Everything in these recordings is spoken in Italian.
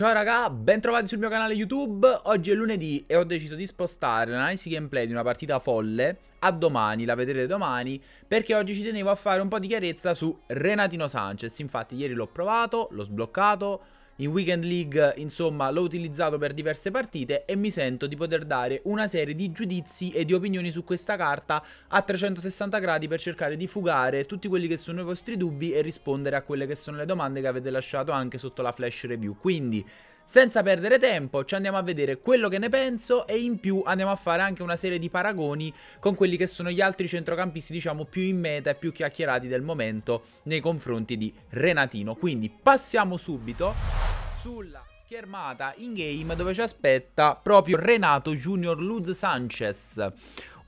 Ciao raga, bentrovati sul mio canale YouTube, oggi è lunedì e ho deciso di spostare l'analisi gameplay di una partita folle a domani, la vedrete domani, perché oggi ci tenevo a fare un po' di chiarezza su Renatino Sanchez, infatti ieri l'ho provato, l'ho sbloccato, in Weekend League insomma l'ho utilizzato per diverse partite e mi sento di poter dare una serie di giudizi e di opinioni su questa carta a 360 gradi per cercare di fugare tutti quelli che sono i vostri dubbi e rispondere a quelle che sono le domande che avete lasciato anche sotto la flash review. Quindi senza perdere tempo ci andiamo a vedere quello che ne penso e in più andiamo a fare anche una serie di paragoni con quelli che sono gli altri centrocampisti diciamo più in meta e più chiacchierati del momento nei confronti di Renatino. Quindi passiamo subito sulla schermata in game dove ci aspetta proprio Renato Junior Luz Sanchez.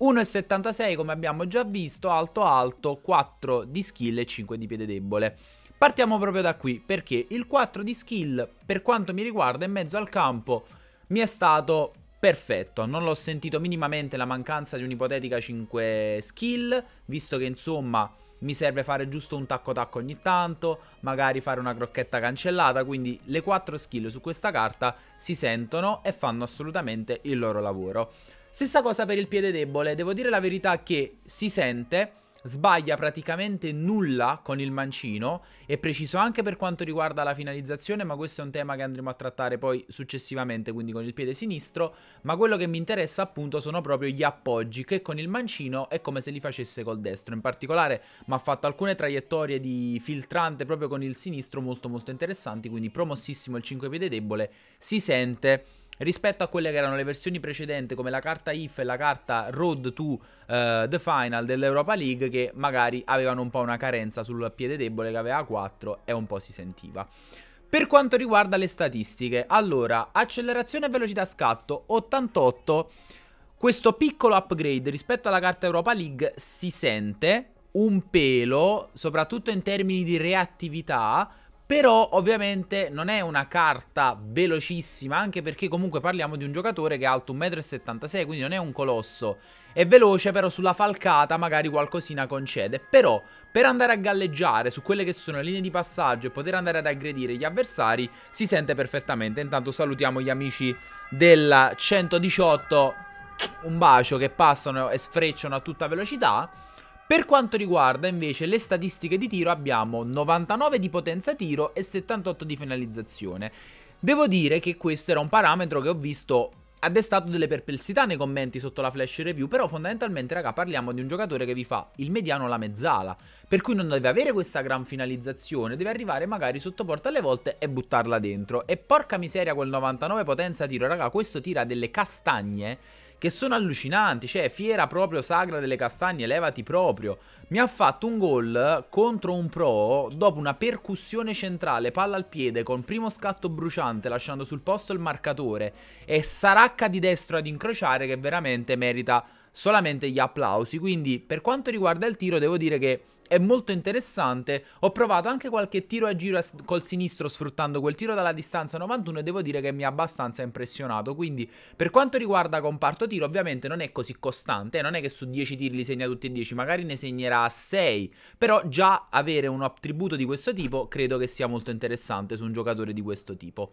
1,76 come abbiamo già visto, alto alto, 4 di skill e 5 di piede debole. Partiamo proprio da qui perché il 4 di skill per quanto mi riguarda in mezzo al campo mi è stato perfetto, non l'ho sentito minimamente la mancanza di un'ipotetica 5 skill, visto che insomma mi serve fare giusto un tacco tacco ogni tanto, magari fare una crocchetta cancellata, quindi le quattro skill su questa carta si sentono e fanno assolutamente il loro lavoro. Stessa cosa per il piede debole, devo dire la verità che si sente, sbaglia praticamente nulla con il mancino, è preciso anche per quanto riguarda la finalizzazione, ma questo è un tema che andremo a trattare poi successivamente, quindi con il piede sinistro, ma quello che mi interessa appunto sono proprio gli appoggi, che con il mancino è come se li facesse col destro, in particolare mi ha fatto alcune traiettorie di filtrante proprio con il sinistro molto molto interessanti, quindi promossissimo il 5 piede debole, si sente rispetto a quelle che erano le versioni precedenti come la carta IF e la carta Road to uh, the Final dell'Europa League che magari avevano un po' una carenza sul piede debole che aveva 4 e un po' si sentiva. Per quanto riguarda le statistiche, allora, accelerazione e velocità scatto 88, questo piccolo upgrade rispetto alla carta Europa League si sente un pelo, soprattutto in termini di reattività, però ovviamente non è una carta velocissima, anche perché comunque parliamo di un giocatore che è alto 1,76 m, quindi non è un colosso. È veloce, però sulla falcata magari qualcosina concede. Però per andare a galleggiare su quelle che sono le linee di passaggio e poter andare ad aggredire gli avversari si sente perfettamente. Intanto salutiamo gli amici del 118, un bacio che passano e sfrecciano a tutta velocità. Per quanto riguarda invece le statistiche di tiro abbiamo 99 di potenza tiro e 78 di finalizzazione. Devo dire che questo era un parametro che ho visto ha destato delle perplessità nei commenti sotto la flash review, però fondamentalmente raga parliamo di un giocatore che vi fa il mediano o la mezzala, per cui non deve avere questa gran finalizzazione, deve arrivare magari sotto porta alle volte e buttarla dentro. E porca miseria quel 99 potenza tiro, raga, questo tira delle castagne che sono allucinanti, cioè fiera proprio sagra delle castagne, levati proprio. Mi ha fatto un gol contro un pro dopo una percussione centrale, palla al piede, con primo scatto bruciante, lasciando sul posto il marcatore e Saracca di destro ad incrociare che veramente merita solamente gli applausi. Quindi per quanto riguarda il tiro devo dire che è molto interessante. Ho provato anche qualche tiro a giro col sinistro sfruttando quel tiro dalla distanza 91 e devo dire che mi ha abbastanza impressionato. Quindi per quanto riguarda comparto tiro ovviamente non è così costante, eh. non è che su 10 tiri li segna tutti e 10, magari ne segnerà 6, però già avere un attributo di questo tipo credo che sia molto interessante su un giocatore di questo tipo.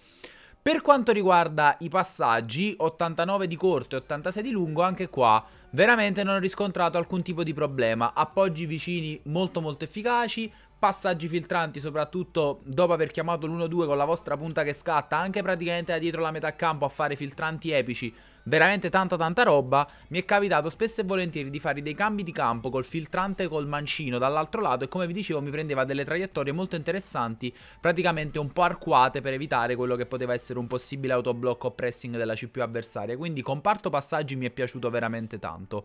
Per quanto riguarda i passaggi, 89 di corto e 86 di lungo, anche qua veramente non ho riscontrato alcun tipo di problema. Appoggi vicini molto molto efficaci, passaggi filtranti soprattutto dopo aver chiamato l'1-2 con la vostra punta che scatta anche praticamente da dietro la metà campo a fare filtranti epici veramente tanta tanta roba, mi è capitato spesso e volentieri di fare dei cambi di campo col filtrante e col mancino dall'altro lato e come vi dicevo mi prendeva delle traiettorie molto interessanti, praticamente un po' arcuate per evitare quello che poteva essere un possibile autoblocco o pressing della CPU avversaria, quindi comparto passaggi mi è piaciuto veramente tanto.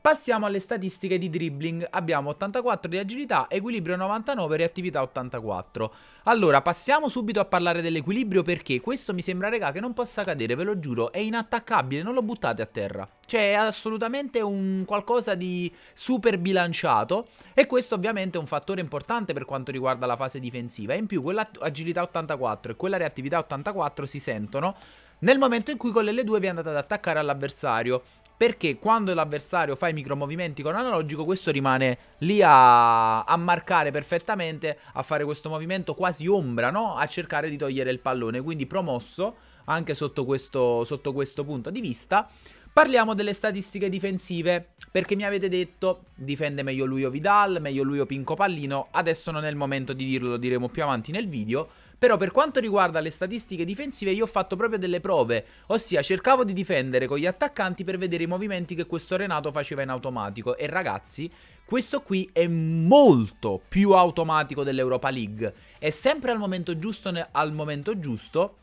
Passiamo alle statistiche di dribbling, abbiamo 84 di agilità, equilibrio 99, reattività 84. Allora, passiamo subito a parlare dell'equilibrio perché questo mi sembra, regà, che non possa cadere, ve lo giuro, è inattaccabile utile, non lo buttate a terra. Cioè è assolutamente un qualcosa di super bilanciato e questo ovviamente è un fattore importante per quanto riguarda la fase difensiva. E in più quella agilità 84 e quella reattività 84 si sentono nel momento in cui con l'L2 vi andate ad attaccare all'avversario. Perché quando l'avversario fa i micromovimenti con analogico, questo rimane lì a, a marcare perfettamente, a fare questo movimento quasi ombra, no? A cercare di togliere il pallone. Quindi promosso anche sotto questo, sotto questo punto di vista. Parliamo delle statistiche difensive, perché mi avete detto difende meglio lui o Vidal, meglio lui o Pinco Pallino, adesso non è il momento di dirlo, lo diremo più avanti nel video, però per quanto riguarda le statistiche difensive io ho fatto proprio delle prove, ossia cercavo di difendere con gli attaccanti per vedere i movimenti che questo Renato faceva in automatico e ragazzi, questo qui è molto più automatico dell'Europa League, è sempre al momento giusto, al momento giusto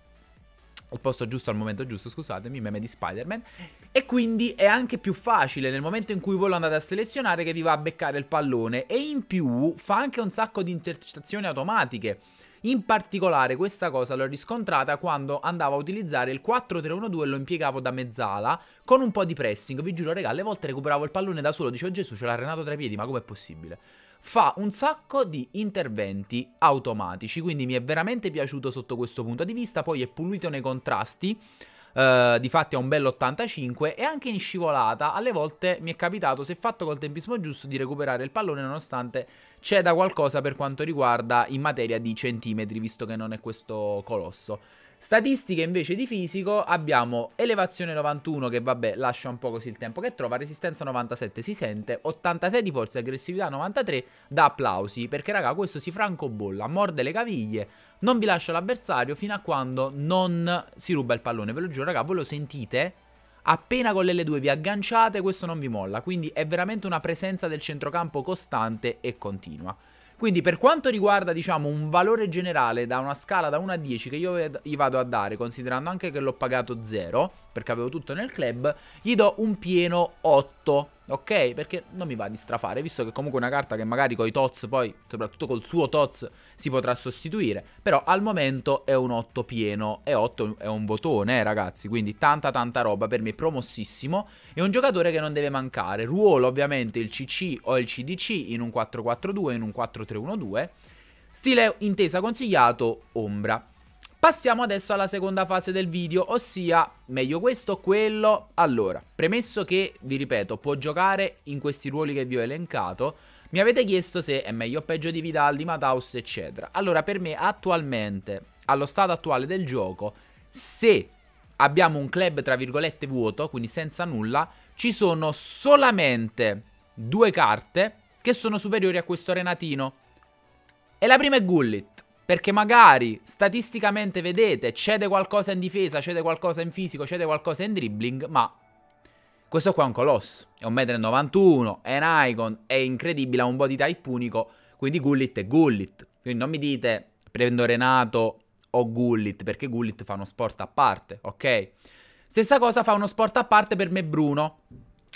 al posto giusto al momento giusto, scusatemi, meme di Spider-Man. E quindi è anche più facile nel momento in cui voi lo andate a selezionare che vi va a beccare il pallone. E in più fa anche un sacco di intercettazioni automatiche. In particolare questa cosa l'ho riscontrata quando andavo a utilizzare il 4-3-1-2 e lo impiegavo da mezzala con un po' di pressing. Vi giuro, raga, alle volte recuperavo il pallone da solo, dicevo Gesù, ce l'ha Renato tra i piedi, ma com'è possibile? fa un sacco di interventi automatici, quindi mi è veramente piaciuto sotto questo punto di vista, poi è pulito nei contrasti, Uh, di fatti ha un bel 85 e anche in scivolata alle volte mi è capitato se fatto col tempismo giusto di recuperare il pallone nonostante c'è da qualcosa per quanto riguarda in materia di centimetri visto che non è questo colosso Statistiche invece di fisico abbiamo elevazione 91 che vabbè lascia un po' così il tempo che trova, resistenza 97 si sente, 86 di forza, e aggressività 93 da applausi perché raga questo si francobolla, morde le caviglie, non vi lascia l'avversario fino a quando non si ruba il pallone, ve lo giuro raga voi lo sentite? Appena con l'L2 vi agganciate questo non vi molla, quindi è veramente una presenza del centrocampo costante e continua. Quindi per quanto riguarda diciamo un valore generale da una scala da 1 a 10 che io gli vado a dare, considerando anche che l'ho pagato 0 perché avevo tutto nel club, gli do un pieno 8 ok? Perché non mi va di strafare, visto che comunque è una carta che magari con i TOTS poi, soprattutto col suo TOTS, si potrà sostituire. Però al momento è un 8 pieno, e 8 è un votone, eh, ragazzi, quindi tanta tanta roba, per me promossissimo. È un giocatore che non deve mancare, ruolo ovviamente il CC o il CDC in un 4-4-2, in un 4-3-1-2. Stile intesa consigliato, ombra. Passiamo adesso alla seconda fase del video, ossia meglio questo o quello. Allora, premesso che, vi ripeto, può giocare in questi ruoli che vi ho elencato, mi avete chiesto se è meglio o peggio di Vidal, di Mataus, eccetera. Allora, per me attualmente, allo stato attuale del gioco, se abbiamo un club tra virgolette vuoto, quindi senza nulla, ci sono solamente due carte che sono superiori a questo Renatino. E la prima è Gullit. Perché magari statisticamente vedete cede qualcosa in difesa, cede qualcosa in fisico, cede qualcosa in dribbling, ma questo qua è un colosso. È un 1,91m, è un icon, è incredibile, ha un body type unico, quindi Gullit è Gullit. Quindi non mi dite prendo Renato o Gullit, perché Gullit fa uno sport a parte, ok? Stessa cosa fa uno sport a parte per me Bruno.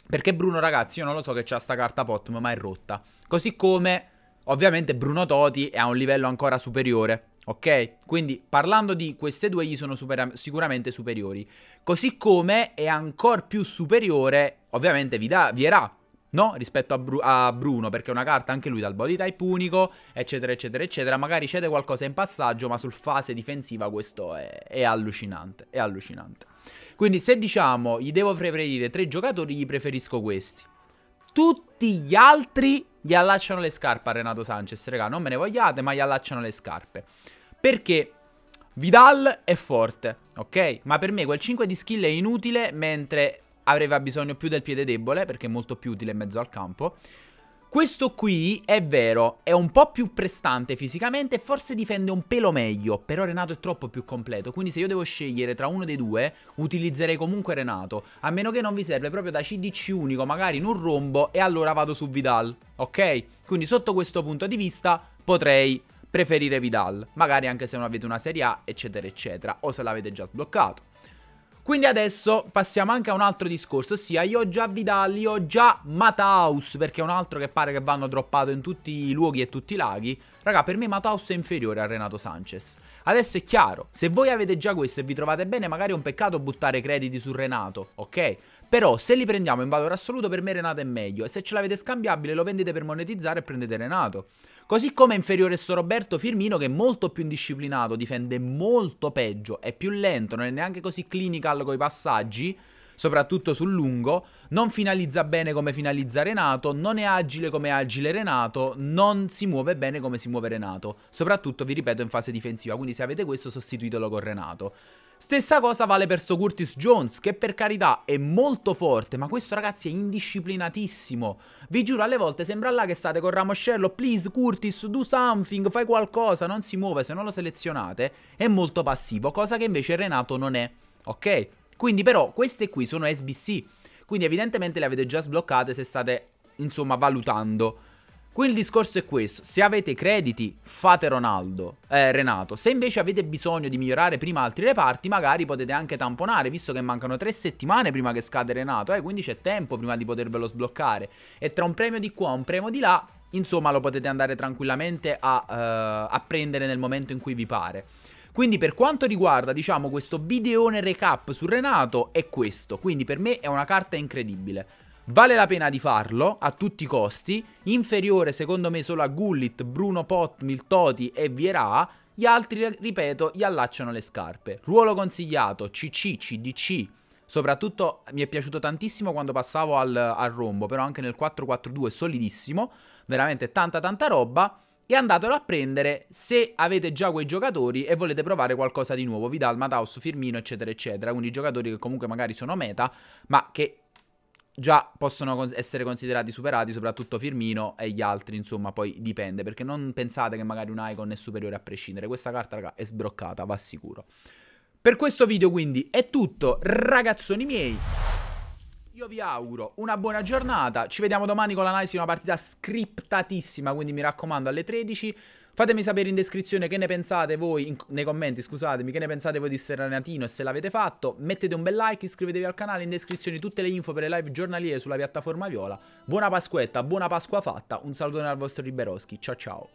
Perché Bruno, ragazzi, io non lo so che c'ha sta carta pot, ma è rotta. Così come Ovviamente Bruno Toti è a un livello ancora superiore, ok? Quindi parlando di queste due gli sono supera- sicuramente superiori. Così come è ancora più superiore, ovviamente Vida- Vierà, no? Rispetto a, Bru- a, Bruno, perché è una carta anche lui dal body type unico, eccetera, eccetera, eccetera. Magari cede qualcosa in passaggio, ma sul fase difensiva questo è, è allucinante, è allucinante. Quindi se diciamo gli devo preferire tre giocatori, gli preferisco questi. Tutti gli altri gli allacciano le scarpe a Renato Sanchez, raga, non me ne vogliate, ma gli allacciano le scarpe. Perché Vidal è forte, ok? Ma per me quel 5 di skill è inutile, mentre avrebbe bisogno più del piede debole, perché è molto più utile in mezzo al campo. Questo qui è vero, è un po' più prestante fisicamente e forse difende un pelo meglio, però Renato è troppo più completo, quindi se io devo scegliere tra uno dei due utilizzerei comunque Renato, a meno che non vi serve proprio da CDC unico, magari in un rombo e allora vado su Vidal, ok? Quindi sotto questo punto di vista potrei preferire Vidal, magari anche se non avete una Serie A, eccetera, eccetera, o se l'avete già sbloccato. Quindi adesso passiamo anche a un altro discorso, ossia io ho già Vidal, io ho già Mataus, perché è un altro che pare che vanno droppato in tutti i luoghi e tutti i laghi. Raga, per me Mataus è inferiore a Renato Sanchez. Adesso è chiaro, se voi avete già questo e vi trovate bene, magari è un peccato buttare crediti su Renato, ok? Però se li prendiamo in valore assoluto per me Renato è meglio e se ce l'avete scambiabile lo vendete per monetizzare e prendete Renato. Così come è inferiore sto Roberto Firmino che è molto più indisciplinato, difende molto peggio, è più lento, non è neanche così clinical coi passaggi, soprattutto sul lungo, non finalizza bene come finalizza Renato, non è agile come è agile Renato, non si muove bene come si muove Renato, soprattutto vi ripeto in fase difensiva, quindi se avete questo sostituitelo con Renato. Stessa cosa vale per sto Curtis Jones, che per carità è molto forte, ma questo ragazzi è indisciplinatissimo. Vi giuro, alle volte sembra là che state con Ramoscello, please Curtis, do something, fai qualcosa, non si muove, se non lo selezionate, è molto passivo, cosa che invece Renato non è, ok? Quindi però queste qui sono SBC, quindi evidentemente le avete già sbloccate se state, insomma, valutando. Qui il discorso è questo, se avete crediti fate Ronaldo, eh, Renato, se invece avete bisogno di migliorare prima altri reparti magari potete anche tamponare visto che mancano tre settimane prima che scade Renato, eh, quindi c'è tempo prima di potervelo sbloccare e tra un premio di qua e un premio di là insomma lo potete andare tranquillamente a, uh, a prendere nel momento in cui vi pare. Quindi per quanto riguarda, diciamo, questo videone recap su Renato è questo. Quindi per me è una carta incredibile. Vale la pena di farlo a tutti i costi, inferiore secondo me solo a Gullit, Bruno Pot, Miltoti e Vierà, gli altri, ripeto, gli allacciano le scarpe. Ruolo consigliato, CC, CDC, soprattutto mi è piaciuto tantissimo quando passavo al, al rombo, però anche nel 4-4-2 solidissimo, veramente tanta tanta roba e andatelo a prendere se avete già quei giocatori e volete provare qualcosa di nuovo, Vidal, Mataus, Firmino, eccetera, eccetera, quindi giocatori che comunque magari sono meta, ma che già possono essere considerati superati, soprattutto Firmino e gli altri, insomma, poi dipende, perché non pensate che magari un Icon è superiore a prescindere, questa carta, raga, è sbroccata, va sicuro. Per questo video quindi è tutto, ragazzoni miei. Io vi auguro una buona giornata, ci vediamo domani con l'analisi di una partita scriptatissima, quindi mi raccomando alle 13. Fatemi sapere in descrizione che ne pensate voi, in, nei commenti scusatemi, che ne pensate voi di Serenatino e se l'avete fatto. Mettete un bel like, iscrivetevi al canale, in descrizione tutte le info per le live giornaliere sulla piattaforma Viola. Buona Pasquetta, buona Pasqua fatta, un saluto al vostro Liberoschi, ciao ciao.